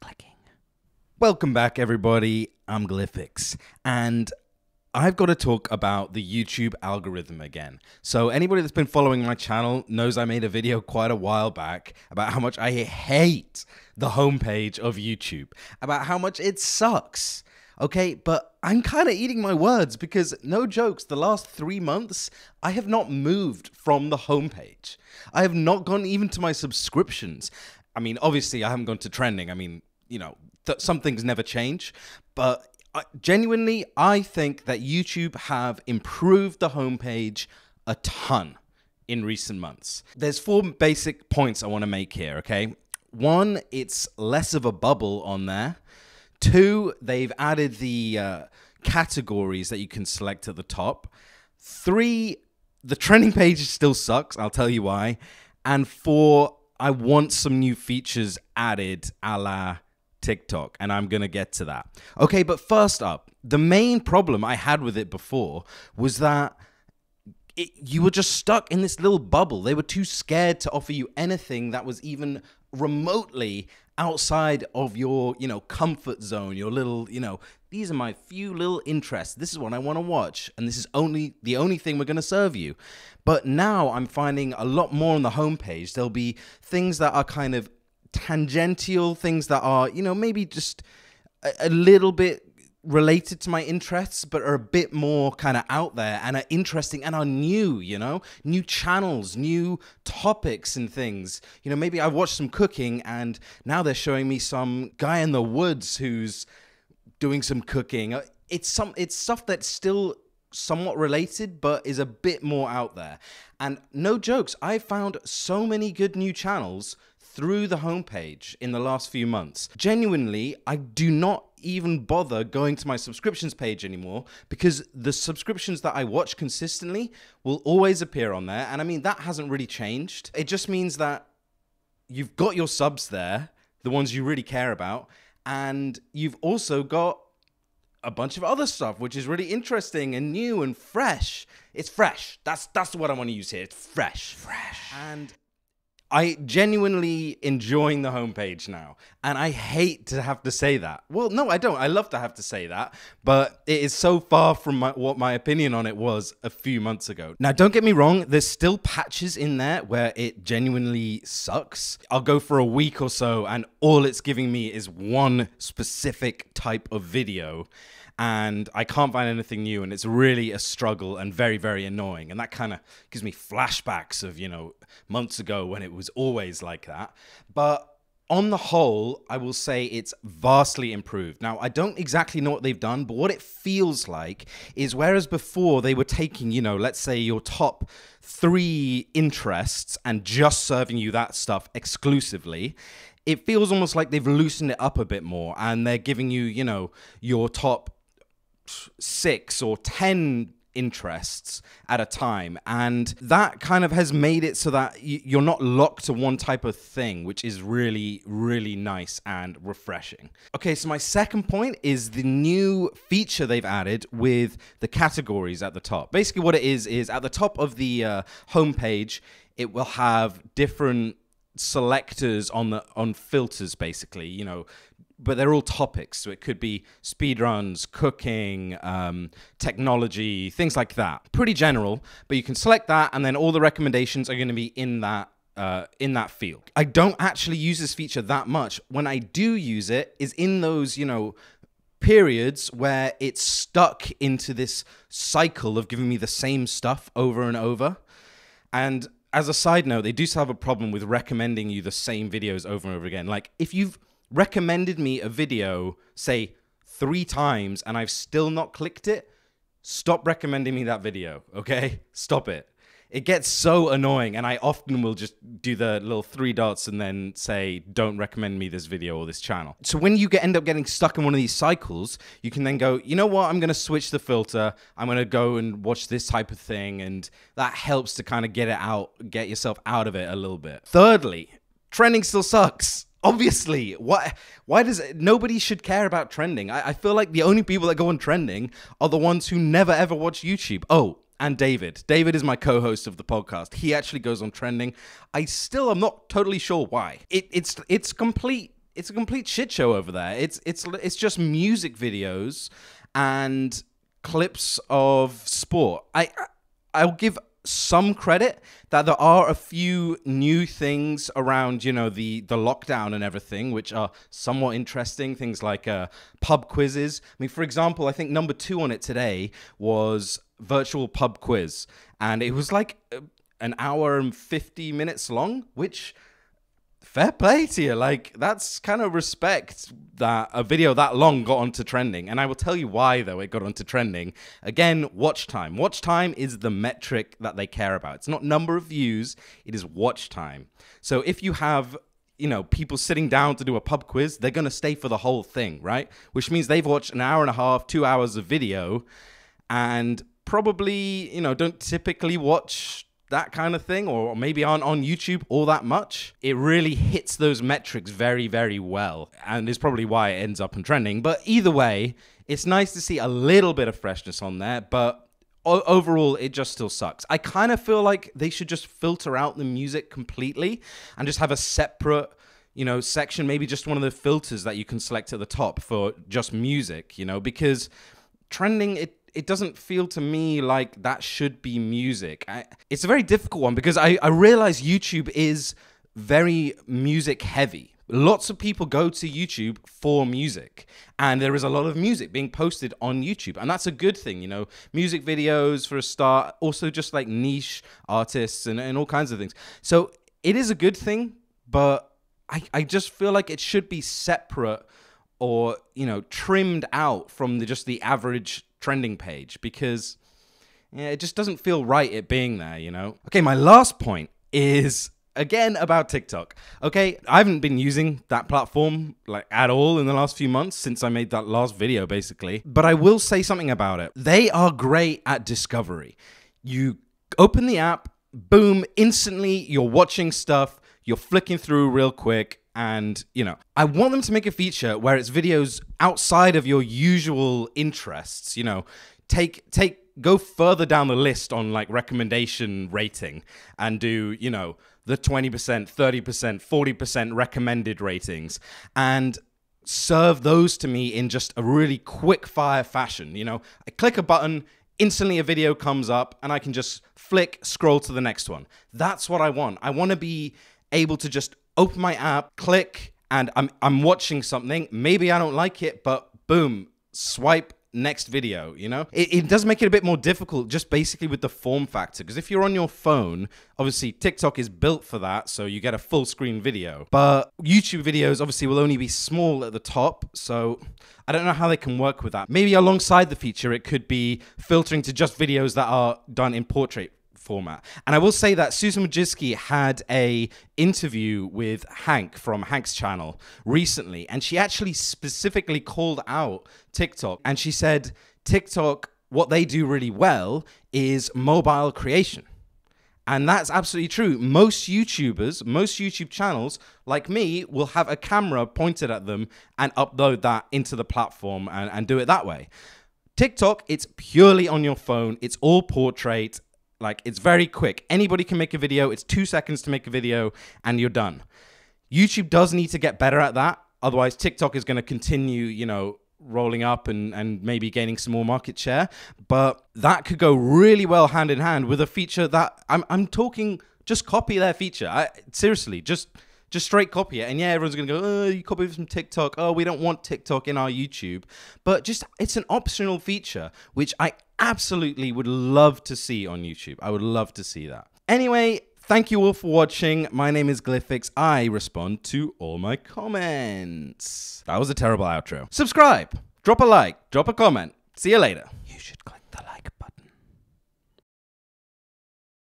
clicking. Welcome back, everybody. I'm Glyphix, and I've got to talk about the YouTube algorithm again. So, anybody that's been following my channel knows I made a video quite a while back about how much I hate the homepage of YouTube, about how much it sucks. Okay, but I'm kind of eating my words because, no jokes, the last three months, I have not moved from the homepage. I have not gone even to my subscriptions. I mean, obviously, I haven't gone to trending. I mean, you know, th- some things never change, but I, genuinely, I think that YouTube have improved the homepage a ton in recent months. There's four basic points I want to make here, okay? One, it's less of a bubble on there. Two, they've added the uh, categories that you can select at the top. Three, the trending page still sucks. I'll tell you why. And four, I want some new features added a la TikTok, and I'm gonna get to that. Okay, but first up, the main problem I had with it before was that it, you were just stuck in this little bubble. They were too scared to offer you anything that was even remotely outside of your you know comfort zone your little you know these are my few little interests this is what i want to watch and this is only the only thing we're going to serve you but now i'm finding a lot more on the homepage there'll be things that are kind of tangential things that are you know maybe just a, a little bit related to my interests but are a bit more kind of out there and are interesting and are new you know new channels new topics and things you know maybe i watched some cooking and now they're showing me some guy in the woods who's doing some cooking uh, it's some it's stuff that's still somewhat related but is a bit more out there and no jokes i found so many good new channels through the homepage in the last few months. Genuinely, I do not even bother going to my subscriptions page anymore because the subscriptions that I watch consistently will always appear on there. And I mean, that hasn't really changed. It just means that you've got your subs there, the ones you really care about, and you've also got a bunch of other stuff which is really interesting and new and fresh. It's fresh. That's that's what I want to use here. It's fresh. Fresh. And I genuinely enjoying the homepage now. And I hate to have to say that. Well, no, I don't. I love to have to say that, but it is so far from my, what my opinion on it was a few months ago. Now, don't get me wrong, there's still patches in there where it genuinely sucks. I'll go for a week or so and all it's giving me is one specific type of video and I can't find anything new, and it's really a struggle and very, very annoying. And that kind of gives me flashbacks of, you know, months ago when it was always like that. But on the whole, I will say it's vastly improved. Now, I don't exactly know what they've done, but what it feels like is whereas before they were taking, you know, let's say your top three interests and just serving you that stuff exclusively, it feels almost like they've loosened it up a bit more and they're giving you, you know, your top six or 10 interests at a time. And that kind of has made it so that you're not locked to one type of thing, which is really, really nice and refreshing. Okay, so my second point is the new feature they've added with the categories at the top. Basically, what it is, is at the top of the uh, homepage, it will have different selectors on the on filters basically you know but they're all topics. So it could be speedruns, cooking, um, technology, things like that. Pretty general, but you can select that, and then all the recommendations are going to be in that. Uh, in that field, I don't actually use this feature that much. When I do use it, is in those you know periods where it's stuck into this cycle of giving me the same stuff over and over. And as a side note, they do still have a problem with recommending you the same videos over and over again. Like if you've recommended me a video, say, three times and I've still not clicked it, stop recommending me that video, okay? Stop it. It gets so annoying, and I often will just do the little three dots and then say, don't recommend me this video or this channel. So when you get, end up getting stuck in one of these cycles, you can then go, you know what, I'm gonna switch the filter, I'm gonna go and watch this type of thing, and that helps to kind of get it out, get yourself out of it a little bit. Thirdly, trending still sucks obviously what why does nobody should care about trending I, I, feel like the only people that go on trending are the ones who never ever watch youtube oh and david david is my co-host of the podcast he actually goes on trending i still am not totally sure why it, it's it's complete it's a complete shit show over there it's it's it's just music videos and clips of sport i, I i'll give some credit that there are a few new things around, you know, the the lockdown and everything, which are somewhat interesting. Things like uh, pub quizzes. I mean, for example, I think number two on it today was virtual pub quiz, and it was like an hour and fifty minutes long, which fair play to you. Like that's kind of respect that a video that long got onto trending. And I will tell you why though it got onto trending. Again, watch time. Watch time is the metric that they care about. It's not number of views, it is watch time. So if you have you know, people sitting down to do a pub quiz, they're going to stay for the whole thing, right? Which means they've watched an hour and a half, 2 hours of video and probably, you know, don't typically watch that kind of thing or maybe aren't on YouTube all that much, it really hits those metrics very, very well. And is probably why it ends up in trending. But either way, it's nice to see a little bit of freshness on there, but overall it just still sucks. I kind of feel like they should just filter out the music completely and just have a separate you know, section, maybe just one of the filters that you can select at the top for just music, you know, because trending it it doesn't feel to me like that should be music. I, it's a very difficult one because I, I realize YouTube is very music heavy. Lots of people go to YouTube for music, and there is a lot of music being posted on YouTube, and that's a good thing, you know. Music videos for a start, also just like niche artists and, and all kinds of things. So it is a good thing, but I, I just feel like it should be separate or you know trimmed out from the, just the average trending page because yeah, it just doesn't feel right it being there, you know? Okay, my last point is again about TikTok. Okay, I haven't been using that platform like at all in the last few months since I made that last video basically, but I will say something about it. They are great at discovery. You open the app, boom, instantly you're watching stuff, you're flicking through real quick, and you know i want them to make a feature where it's videos outside of your usual interests you know take take go further down the list on like recommendation rating and do you know the 20% 30% 40% recommended ratings and serve those to me in just a really quick fire fashion you know i click a button instantly a video comes up and i can just flick scroll to the next one that's what i want i want to be able to just open my app, click, and I'm I'm watching something. Maybe I don't like it, but boom, swipe next video you know it, it, does make it a bit more difficult just basically with the form factor because if you're on your phone obviously tiktok is built for that so you get a full screen video but youtube videos obviously will only be small at the top so i don't know how they can work with that maybe alongside the feature it could be filtering to just videos that are done in portrait format. And I will say that Susan Wojcicki had a interview with Hank from Hank's channel recently, and she actually specifically called out TikTok, and she said TikTok, what they do really well is mobile creation. And that's absolutely true. Most YouTubers, most YouTube channels like me will have a camera pointed at them and upload that into the platform and, and do it that way. TikTok, it's purely on your phone, it's all portrait, like it's very quick. Anybody can make a video. It's two seconds to make a video and you're done. YouTube does need to get better at that. Otherwise, TikTok is going to continue, you know, rolling up and, and maybe gaining some more market share. But that could go really well hand in hand with a feature that I'm, I'm talking just copy their feature. I, seriously, just just straight copy it. And yeah, everyone's going to go, oh, you copied from TikTok. Oh, we don't want TikTok in our YouTube. But just, it's an optional feature, which I absolutely would love to see on YouTube. I would love to see that. Anyway, thank you all for watching. My name is Glyphix. I respond to all my comments. That was a terrible outro. Subscribe, drop a like, drop a comment. See you later. You should